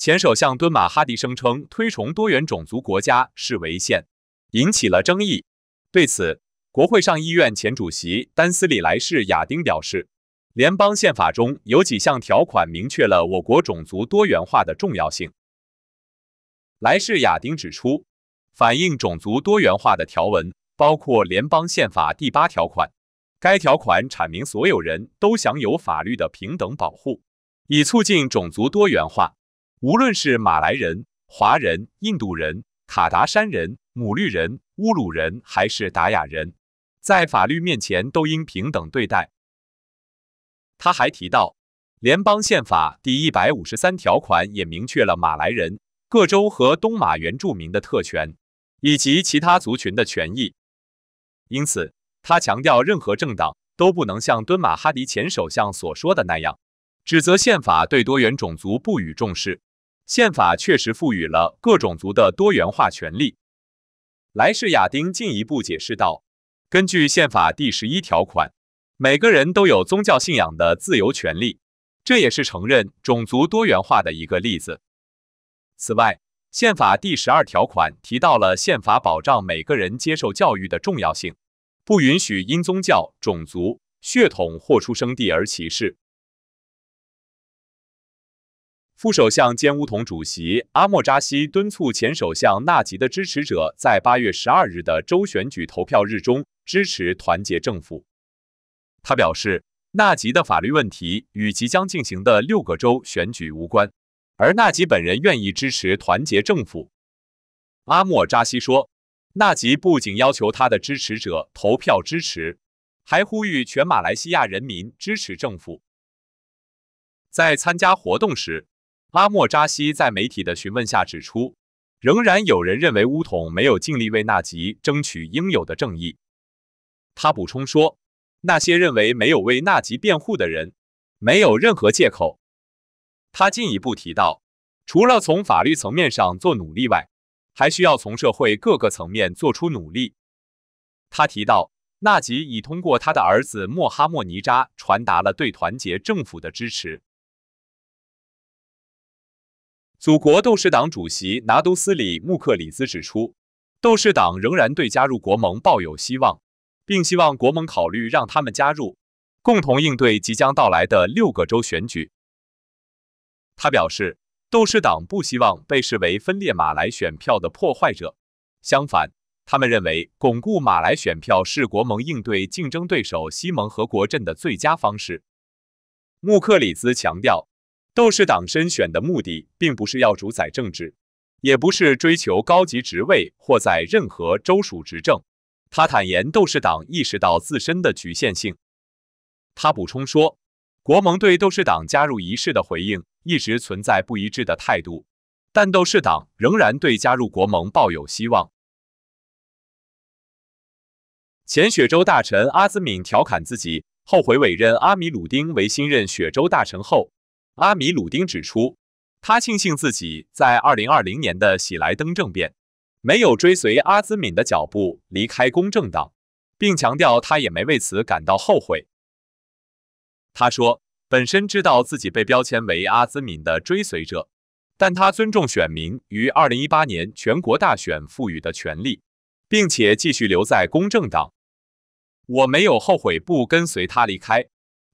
前首相敦马哈迪声称推崇多元种族国家是违宪，引起了争议。对此，国会上议院前主席丹斯里莱士亚丁表示，联邦宪法中有几项条款明确了我国种族多元化的重要性。莱士亚丁指出，反映种族多元化的条文包括联邦宪法第八条款，该条款阐明所有人都享有法律的平等保护，以促进种族多元化。无论是马来人、华人、印度人、卡达山人、母绿人、乌鲁人，还是达雅人，在法律面前都应平等对待。他还提到，联邦宪法第一百五十三条款也明确了马来人、各州和东马原住民的特权以及其他族群的权益。因此，他强调，任何政党都不能像敦马哈迪前首相所说的那样，指责宪法对多元种族不予重视。宪法确实赋予了各种族的多元化权利，莱士亚丁进一步解释道：“根据宪法第十一条款，每个人都有宗教信仰的自由权利，这也是承认种族多元化的一个例子。此外，宪法第十二条款提到了宪法保障每个人接受教育的重要性，不允许因宗教、种族、血统或出生地而歧视。”副首相兼乌统主席阿莫扎西敦促前首相纳吉的支持者在八月十二日的州选举投票日中支持团结政府。他表示，纳吉的法律问题与即将进行的六个州选举无关，而纳吉本人愿意支持团结政府。阿莫扎西说，纳吉不仅要求他的支持者投票支持，还呼吁全马来西亚人民支持政府。在参加活动时。拉莫扎西在媒体的询问下指出，仍然有人认为乌统没有尽力为纳吉争取应有的正义。他补充说，那些认为没有为纳吉辩护的人没有任何借口。他进一步提到，除了从法律层面上做努力外，还需要从社会各个层面做出努力。他提到，纳吉已通过他的儿子莫哈莫尼扎传达了对团结政府的支持。祖国斗士党主席拿督斯里穆克里兹指出，斗士党仍然对加入国盟抱有希望，并希望国盟考虑让他们加入，共同应对即将到来的六个州选举。他表示，斗士党不希望被视为分裂马来选票的破坏者，相反，他们认为巩固马来选票是国盟应对竞争对手西盟和国阵的最佳方式。穆克里兹强调。斗士党参选的目的并不是要主宰政治，也不是追求高级职位或在任何州属执政。他坦言，斗士党意识到自身的局限性。他补充说，国盟对斗士党加入仪式的回应一直存在不一致的态度，但斗士党仍然对加入国盟抱有希望。前雪州大臣阿兹敏调侃自己后悔委任阿米鲁丁为新任雪州大臣后。阿米鲁丁指出，他庆幸自己在2020年的喜来登政变没有追随阿兹敏的脚步离开公正党，并强调他也没为此感到后悔。他说：“本身知道自己被标签为阿兹敏的追随者，但他尊重选民于2018年全国大选赋予的权利，并且继续留在公正党。我没有后悔不跟随他离开，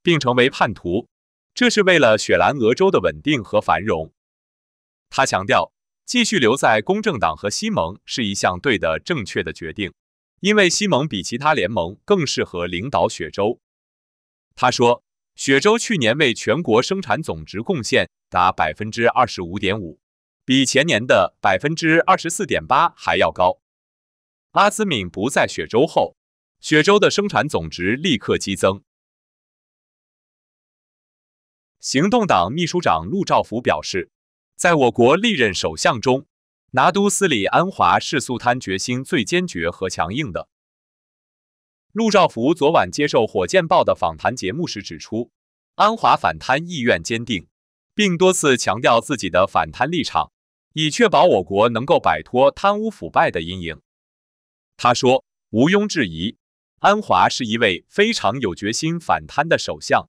并成为叛徒。”这是为了雪兰莪州的稳定和繁荣。他强调，继续留在公正党和西盟是一项对的、正确的决定，因为西盟比其他联盟更适合领导雪州。他说，雪州去年为全国生产总值贡献达百分之二十五点五，比前年的百分之二十四点八还要高。阿兹敏不在雪州后，雪州的生产总值立刻激增。行动党秘书长陆兆福表示，在我国历任首相中，拿督斯里安华是肃贪决心最坚决和强硬的。陆兆福昨晚接受《火箭报》的访谈节目时指出，安华反贪意愿坚定，并多次强调自己的反贪立场，以确保我国能够摆脱贪污腐败的阴影。他说，毋庸置疑，安华是一位非常有决心反贪的首相。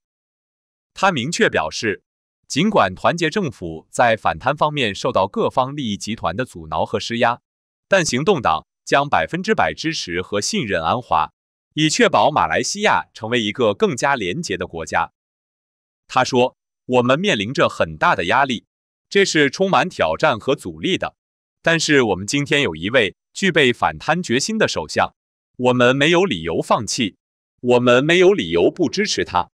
他明确表示，尽管团结政府在反贪方面受到各方利益集团的阻挠和施压，但行动党将百分之百支持和信任安华，以确保马来西亚成为一个更加廉洁的国家。他说：“我们面临着很大的压力，这是充满挑战和阻力的。但是我们今天有一位具备反贪决心的首相，我们没有理由放弃，我们没有理由不支持他。”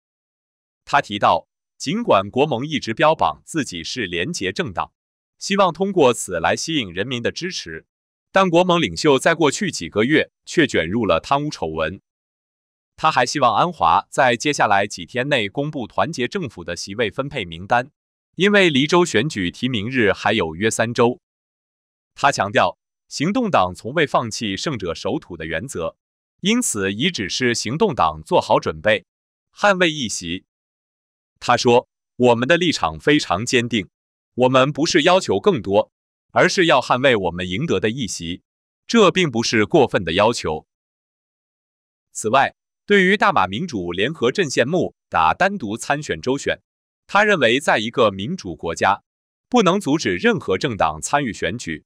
他提到，尽管国盟一直标榜自己是廉洁政党，希望通过此来吸引人民的支持，但国盟领袖在过去几个月却卷入了贪污丑闻。他还希望安华在接下来几天内公布团结政府的席位分配名单，因为黎州选举提名日还有约三周。他强调，行动党从未放弃胜者守土的原则，因此已指示行动党做好准备，捍卫一席。他说：“我们的立场非常坚定，我们不是要求更多，而是要捍卫我们赢得的一席，这并不是过分的要求。”此外，对于大马民主联合阵线穆打单独参选州选，他认为在一个民主国家，不能阻止任何政党参与选举。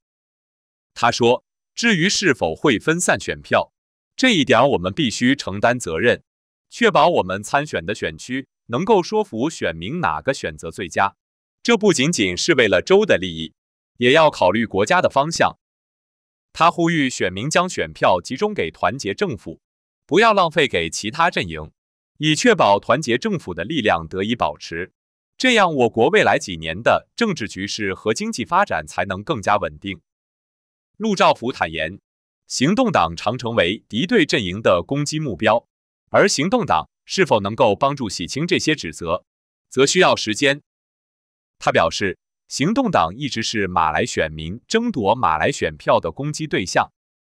他说：“至于是否会分散选票，这一点我们必须承担责任。”确保我们参选的选区能够说服选民哪个选择最佳，这不仅仅是为了州的利益，也要考虑国家的方向。他呼吁选民将选票集中给团结政府，不要浪费给其他阵营，以确保团结政府的力量得以保持。这样，我国未来几年的政治局势和经济发展才能更加稳定。陆兆福坦言，行动党常成为敌对阵营的攻击目标。而行动党是否能够帮助洗清这些指责，则需要时间。他表示，行动党一直是马来选民争夺马来选票的攻击对象，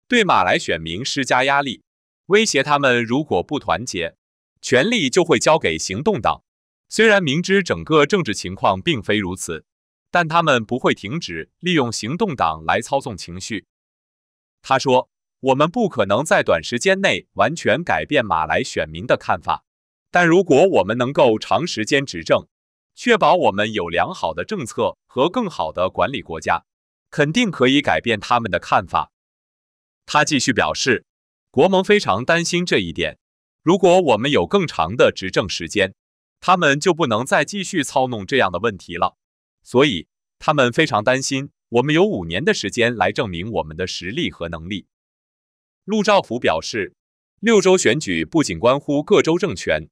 对马来选民施加压力，威胁他们如果不团结，权力就会交给行动党。虽然明知整个政治情况并非如此，但他们不会停止利用行动党来操纵情绪。他说。我们不可能在短时间内完全改变马来选民的看法，但如果我们能够长时间执政，确保我们有良好的政策和更好的管理国家，肯定可以改变他们的看法。他继续表示，国盟非常担心这一点。如果我们有更长的执政时间，他们就不能再继续操弄这样的问题了。所以他们非常担心我们有五年的时间来证明我们的实力和能力。陆兆福表示，六州选举不仅关乎各州政权，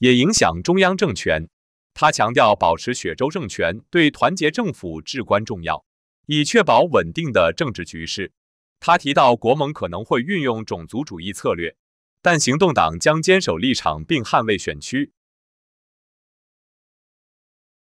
也影响中央政权。他强调，保持雪州政权对团结政府至关重要，以确保稳定的政治局势。他提到，国盟可能会运用种族主义策略，但行动党将坚守立场并捍卫选区。